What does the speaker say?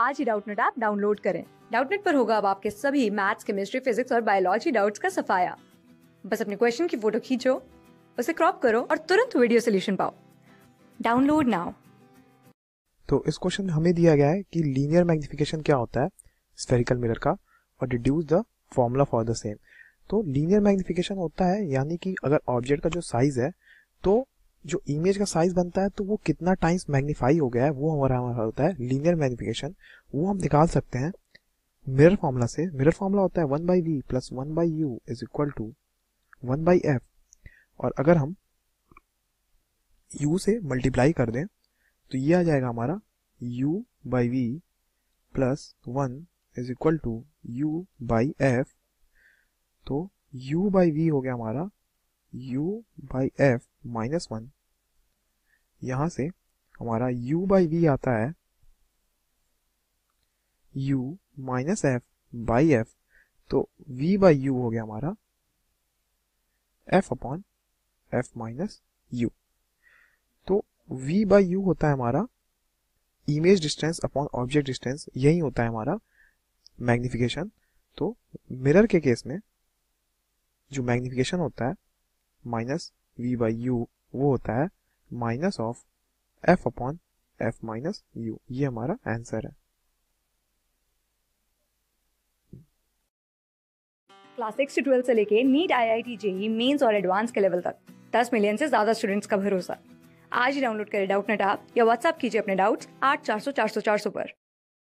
आज ही Doubtnut app download करें डाउटनेट पर होगा अब आपके सभी मैथ्स केमिस्ट्री फिजिक्स और बायोलॉजी डाउट्स का सफाया बस अपने क्वेश्चन की फोटो खींचो उसे क्रॉप करो और तुरंत वीडियो सोल्यूशन पाओ डाउनलोड नाउ तो इस क्वेश्चन में हमें दिया गया है कि लीनियर मैग्निफिकेशन क्या होता है स्फेरिकल मिरर का और deduce the formula for the same तो लीनियर मैग्निफिकेशन होता है यानी कि अगर ऑब्जेक्ट का जो साइज है तो जो इमेज का साइज बनता है तो वो कितना टाइम्स मैग्नीफाई हो गया है वो हमारा होता है लीनियर मैग्निफिकेशन वो हम निकाल सकते हैं मिरर फॉर्मूला से मिरर फॉर्मूला होता है one by v plus one by u is equal to one by f और अगर हम u से मल्टीप्लाई कर दें तो ये आ जाएगा हमारा u by v plus one is equal to u by f तो u बाई वी हो गया हमारा u by f minus one यहां से हमारा u बाई वी आता है u minus f by f तो v बाई यू हो गया हमारा f upon f minus u तो v बाई यू होता है हमारा image distance upon object distance यही होता है हमारा मैग्निफिकेशन तो मिरर के केस में जो मैग्निफिकेशन होता है माइनस वी बाई यू वो होता है minus of f upon f minus u ये हमारा आंसर है क्लास सिक्स से ट्वेल्थ से लेके NEET I I T JEE Mains और एडवांस के लेवल तक दस मिलियन से ज्यादा स्टूडेंट्स का भरोसा आज ही डाउनलोड करें डाउट नेट आप या व्हाट्सएप कीजिए अपने डाउट्स आठ चार सौ चार सौ चार सौ पर